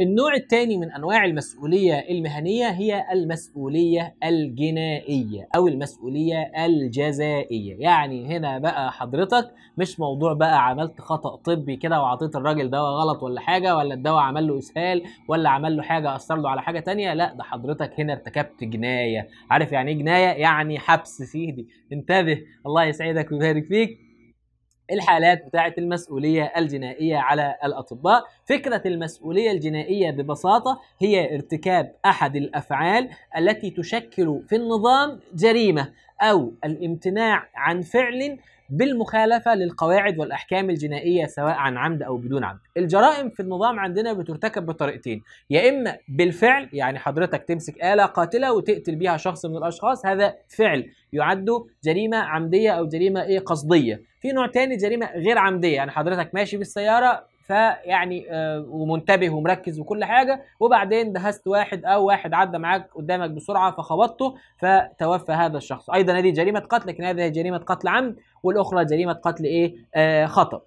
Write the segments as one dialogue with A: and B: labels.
A: النوع الثاني من انواع المسؤوليه المهنيه هي المسؤوليه الجنائيه او المسؤوليه الجزائيه يعني هنا بقى حضرتك مش موضوع بقى عملت خطا طبي كده وعطيت الراجل دواء غلط ولا حاجه ولا الدواء عمل له اسهال ولا عمل له حاجه اثر له على حاجه تانية لا ده حضرتك هنا ارتكبت جنايه عارف يعني ايه جنايه يعني حبس سيدي انتبه الله يسعدك ويبارك فيك الحالات بتاعه المسؤوليه الجنائيه على الاطباء فكره المسؤوليه الجنائيه ببساطه هي ارتكاب احد الافعال التي تشكل في النظام جريمه او الامتناع عن فعل بالمخالفة للقواعد والأحكام الجنائية سواء عن عمد أو بدون عمد الجرائم في النظام عندنا بترتكب بطريقتين يا إما بالفعل يعني حضرتك تمسك آلة قاتلة وتقتل بيها شخص من الأشخاص هذا فعل يعد جريمة عمدية أو جريمة إيه قصدية في نوع تاني جريمة غير عمدية يعني حضرتك ماشي بالسيارة فيعني آه، ومنتبه ومركز وكل حاجه وبعدين دهست واحد او واحد عدى معاك قدامك بسرعه فخبطته فتوفى هذا الشخص ايضا هذه جريمه قتل لكن هذه جريمه قتل عمد والاخرى جريمه قتل ايه آه خطا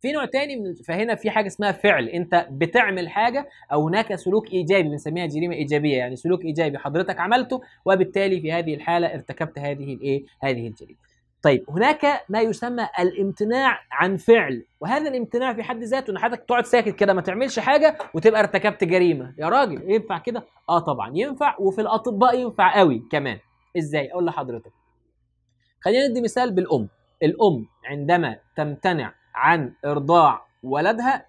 A: في نوع تاني من فهنا في حاجه اسمها فعل انت بتعمل حاجه او هناك سلوك ايجابي بنسميها جريمه ايجابيه يعني سلوك ايجابي حضرتك عملته وبالتالي في هذه الحاله ارتكبت هذه الايه هذه الجريمه طيب هناك ما يسمى الامتناع عن فعل وهذا الامتناع في حد ذاته ان حضرتك تقعد ساكت كده ما تعملش حاجه وتبقى ارتكبت جريمه يا راجل ينفع كده اه طبعا ينفع وفي الاطباء ينفع قوي كمان ازاي اقول لحضرتك خلينا ندي مثال بالام الام عندما تمتنع عن ارضاع ولدها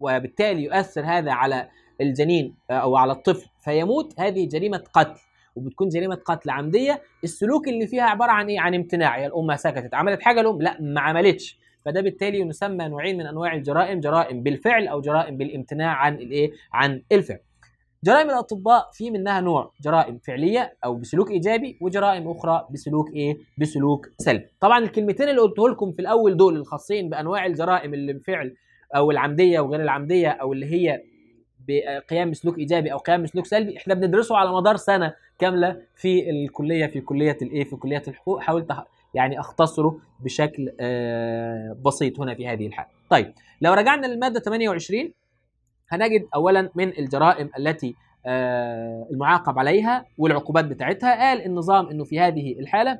A: وبالتالي يؤثر هذا على الجنين آه، او على الطفل فيموت هذه جريمه قتل وبتكون جريمه قتل عمديه السلوك اللي فيها عباره عن ايه عن امتناع يا الام سكتت عملت حاجه لهم لا ما عملتش فده بالتالي يسمى نوعين من انواع الجرائم جرائم بالفعل او جرائم بالامتناع عن الايه عن الفعل جرائم الاطباء في منها نوع جرائم فعليه او بسلوك ايجابي وجرائم اخرى بسلوك ايه بسلوك سلبي طبعا الكلمتين اللي قلته لكم في الاول دول الخاصين بانواع الجرائم اللي بفعل او العمديه وغير العمديه او اللي هي بقيام بسلوك ايجابي او قيام بسلوك سلبي احنا بندرسه على مدار سنه كامله في الكليه في كليه الايه في كليه الحقوق حاولت يعني اختصره بشكل آه، بسيط هنا في هذه الحاله طيب لو رجعنا للماده 28 هنجد اولا من الجرائم التي آه، المعاقب عليها والعقوبات بتاعتها قال النظام انه في هذه الحاله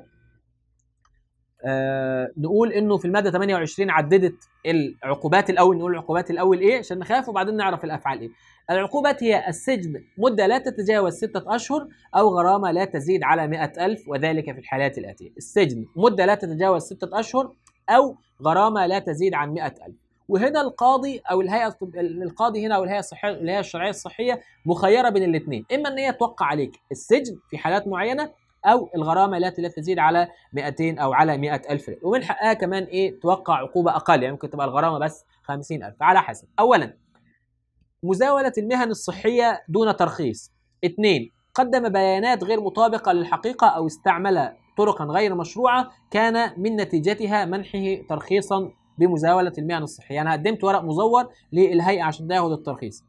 A: آه، نقول انه في الماده 28 عددت العقوبات الاول نقول العقوبات الاول ايه عشان نخاف وبعدين نعرف الافعال ايه العقوبات هي السجن مده لا تتجاوز ستة اشهر او غرامه لا تزيد على مئة الف وذلك في الحالات الاتيه السجن مده لا تتجاوز ستة اشهر او غرامه لا تزيد عن مئة الف وهنا القاضي او الهيئه القاضي هنا او الهيئه الصحيه الهيئه الشرعيه الصحيه مخيره بين الاثنين اما ان هي توقع عليك السجن في حالات معينه او الغرامه التي لا تزيد على 200 او على 100000 ريال ومن حقها كمان ايه توقع عقوبه اقل يعني ممكن تبقى الغرامه بس 50000 على حسب اولا مزاوله المهن الصحيه دون ترخيص اثنين قدم بيانات غير مطابقه للحقيقه او استعمل طرقا غير مشروعه كان من نتيجتها منحه ترخيصا بمزاوله المهن الصحيه انا يعني قدمت ورق مزور للهيئه عشان ده ياخد الترخيص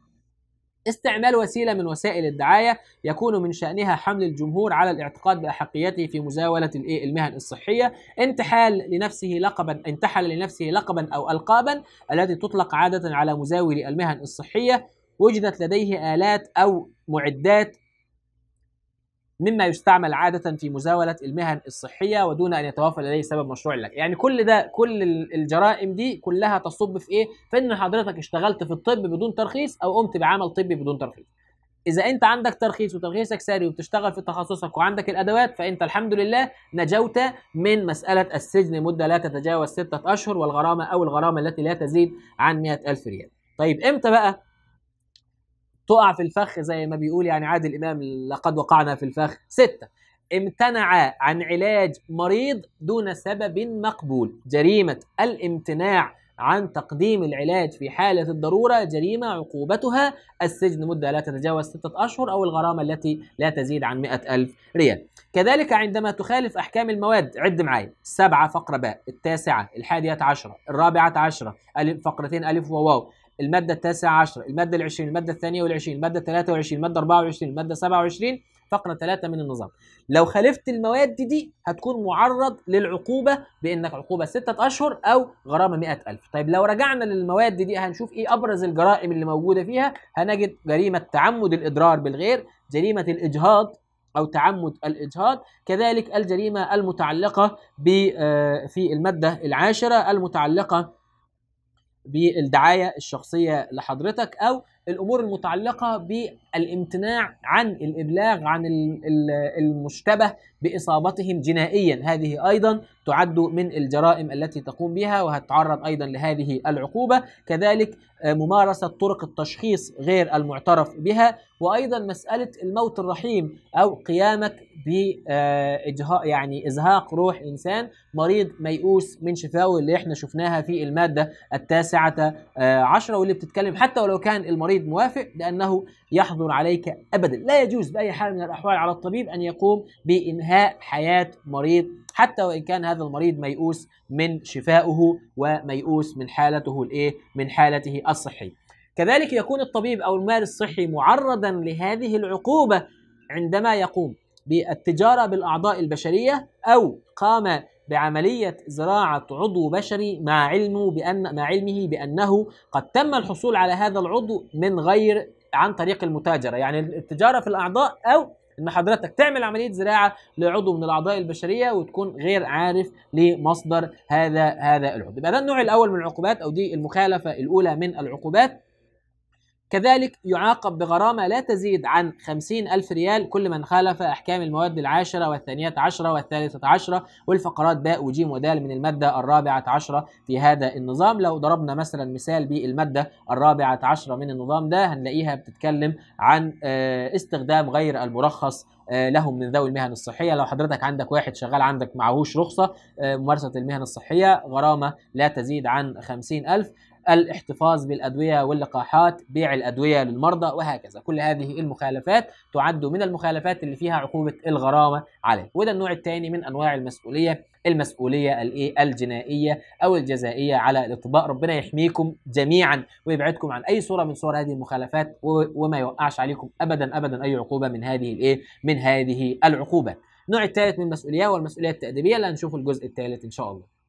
A: استعمال وسيلة من وسائل الدعاية يكون من شأنها حمل الجمهور على الاعتقاد بأحقيته في مزاولة إيه، المهن الصحية انتحال لنفسه لقبا انتحل لنفسه لقبا أو ألقابا التي تطلق عادة على مزاولي المهن الصحية وجدت لديه آلات أو معدات مما يستعمل عادة في مزاولة المهن الصحية ودون أن يتوافر لديه سبب مشروع لك يعني كل ده كل الجرائم دي كلها تصب في إيه؟ في إن حضرتك اشتغلت في الطب بدون ترخيص أو قمت بعمل طبي بدون ترخيص إذا أنت عندك ترخيص وترخيصك ساري وبتشتغل في تخصصك وعندك الأدوات فأنت الحمد لله نجوت من مسألة السجن مدة لا تتجاوز ستة أشهر والغرامة أو الغرامة التي لا تزيد عن 100000 ريال طيب إمتى بقى تقع في الفخ زي ما بيقول يعني عادل امام لقد وقعنا في الفخ سته امتنع عن علاج مريض دون سبب مقبول جريمه الامتناع عن تقديم العلاج في حالة الضرورة جريمة عقوبتها السجن مدة لا تتجاوز ستة أشهر أو الغرامة التي لا تزيد عن مئة ألف ريال كذلك عندما تخالف أحكام المواد عد معايا السبعة فقرة باء التاسعة الحادية عشرة الرابعة عشرة فقرتين ألف وواو المادة التاسعة عشر المادة العشرين المادة الثانية والعشرين المادة الثلاثة والعشرين المادة أربعة والعشرين المادة سبعة والعشرين فقرة ثلاثة من النظام لو خالفت المواد دي هتكون معرض للعقوبة بأنك عقوبة ستة أشهر أو غرامة مئة ألف طيب لو رجعنا للمواد دي هنشوف إيه أبرز الجرائم اللي موجودة فيها هنجد جريمة تعمد الإضرار بالغير جريمة الإجهاض أو تعمد الإجهاض كذلك الجريمة المتعلقة ب آه، في المادة العاشرة المتعلقة بالدعايه الشخصيه لحضرتك او الامور المتعلقه بالامتناع عن الابلاغ عن المشتبه باصابتهم جنائيا هذه ايضا تعد من الجرائم التي تقوم بها وهتتعرض أيضا لهذه العقوبة كذلك آه، ممارسة طرق التشخيص غير المعترف بها وأيضا مسألة الموت الرحيم أو قيامك ب آه، يعني إزهاق روح إنسان مريض ميؤوس من شفائه اللي احنا شفناها في المادة التاسعة آه، عشرة واللي بتتكلم حتى ولو كان المريض موافق لأنه يحظر عليك أبدا لا يجوز بأي حال من الأحوال على الطبيب أن يقوم بإنهاء حياة مريض حتى وان كان هذا المريض ميؤوس من شفائه وميؤوس من حالته الايه من حالته الصحيه كذلك يكون الطبيب او المال الصحي معرضا لهذه العقوبه عندما يقوم بالتجاره بالاعضاء البشريه او قام بعملية زراعة عضو بشري مع علمه بأن مع علمه بأنه قد تم الحصول على هذا العضو من غير عن طريق المتاجرة يعني التجارة في الأعضاء أو ان حضرتك تعمل عمليه زراعه لعضو من الاعضاء البشريه وتكون غير عارف لمصدر هذا هذا العضو يبقى ده النوع الاول من العقوبات او دي المخالفه الاولى من العقوبات كذلك يعاقب بغرامة لا تزيد عن 50 ألف ريال كل من خالف أحكام المواد العاشرة والثانية عشرة والثالثة عشرة والفقرات باء وجيم ودال من المادة الرابعة عشرة في هذا النظام لو ضربنا مثلا مثال بالمادة الرابعة عشرة من النظام ده هنلاقيها بتتكلم عن آه، استخدام غير المرخص آه، لهم من ذوي المهن الصحية لو حضرتك عندك واحد شغال عندك معهوش رخصة آه، ممارسة المهن الصحية غرامة لا تزيد عن 50 ألف الاحتفاظ بالادويه واللقاحات بيع الادويه للمرضى وهكذا كل هذه المخالفات تعد من المخالفات اللي فيها عقوبه الغرامه عليه وده النوع الثاني من انواع المسؤوليه المسؤوليه الايه الجنائيه او الجزائيه على الاطباء ربنا يحميكم جميعا ويبعدكم عن اي صوره من صور هذه المخالفات وما يوقعش عليكم ابدا ابدا اي عقوبه من هذه الايه من هذه العقوبة النوع الثالث من المسؤوليه والمسؤوليه التاديبيه اللي هنشوفه الجزء الثالث ان شاء الله